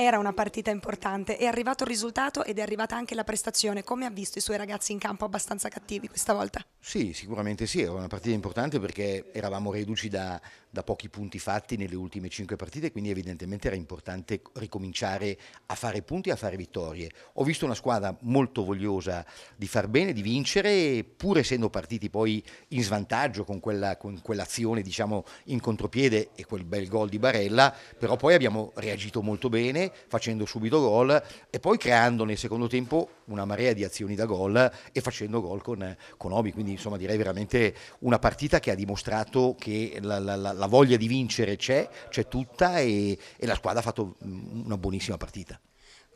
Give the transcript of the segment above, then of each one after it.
era una partita importante, è arrivato il risultato ed è arrivata anche la prestazione, come ha visto i suoi ragazzi in campo abbastanza cattivi questa volta? Sì, sicuramente sì, era una partita importante perché eravamo reduci da, da pochi punti fatti nelle ultime cinque partite, quindi evidentemente era importante ricominciare a fare punti e a fare vittorie. Ho visto una squadra molto vogliosa di far bene, di vincere, pur essendo partiti poi in svantaggio con, quella, con quell'azione diciamo, in contropiede e quel bel gol di Barella, però poi abbiamo reagito molto bene facendo subito gol e poi creando nel secondo tempo una marea di azioni da gol e facendo gol con, con Obi. Quindi insomma direi veramente una partita che ha dimostrato che la, la, la voglia di vincere c'è, c'è tutta e, e la squadra ha fatto mm, una buonissima partita.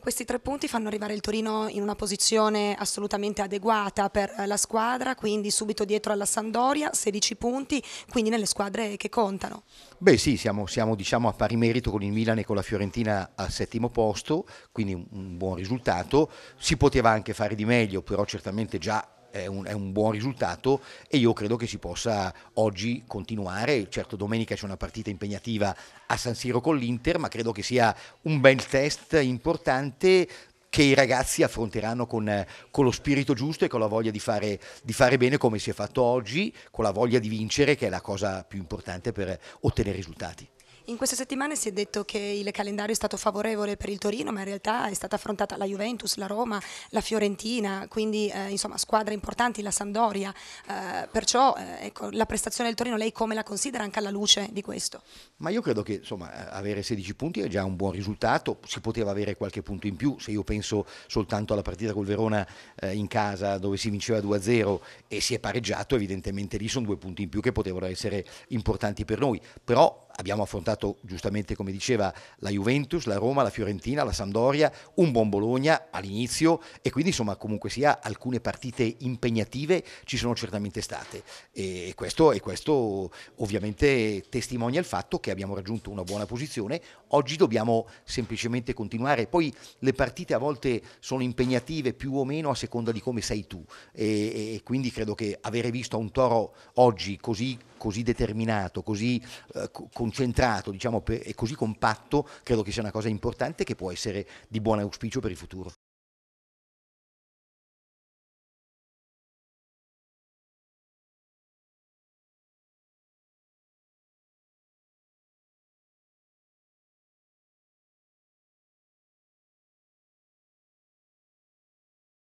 Questi tre punti fanno arrivare il Torino in una posizione assolutamente adeguata per eh, la squadra, quindi subito dietro alla Sandoria, 16 punti, quindi nelle squadre che contano. Beh sì, siamo, siamo diciamo, a pari merito con il Milan e con la Fiorentina al settimo posto, quindi un buon risultato. Si poteva anche fare di meglio, però certamente già è un, è un, buon risultato e io credo che si possa oggi continuare. Certo domenica c'è una partita impegnativa a San Siro con l'Inter, ma credo che sia un bel test importante che i ragazzi affronteranno con, con lo spirito giusto e con la voglia di fare, di fare, bene come si è fatto oggi, con la voglia di vincere che è la cosa più importante per ottenere risultati. In queste settimane si è detto che il calendario è stato favorevole per il Torino, ma in realtà è stata affrontata la Juventus, la Roma, la Fiorentina, quindi eh, insomma squadre importanti, la Sampdoria. Eh, perciò eh, ecco, la prestazione del Torino lei come la considera anche alla luce di questo? Ma io credo che insomma, eh, avere 16 punti è già un buon risultato, si poteva avere qualche punto in più, se io penso soltanto alla partita col Verona eh, in casa dove si vinceva 2-0 e si è pareggiato, evidentemente lì sono due punti in più che potevano essere importanti per noi, però abbiamo affrontato giustamente, come diceva, la Juventus, la Roma, la Fiorentina, la Sampdoria, un buon Bologna all'inizio e quindi insomma comunque sia alcune partite impegnative ci sono certamente state e questo, e questo ovviamente testimonia il fatto che abbiamo raggiunto una buona posizione, oggi dobbiamo semplicemente continuare, poi le partite a volte sono impegnative più o meno a seconda di come sei tu e, e quindi credo che avere visto un toro oggi così così determinato, così eh, concentrato diciamo, per, e così compatto, credo che sia una cosa importante che può essere di buon auspicio per il futuro.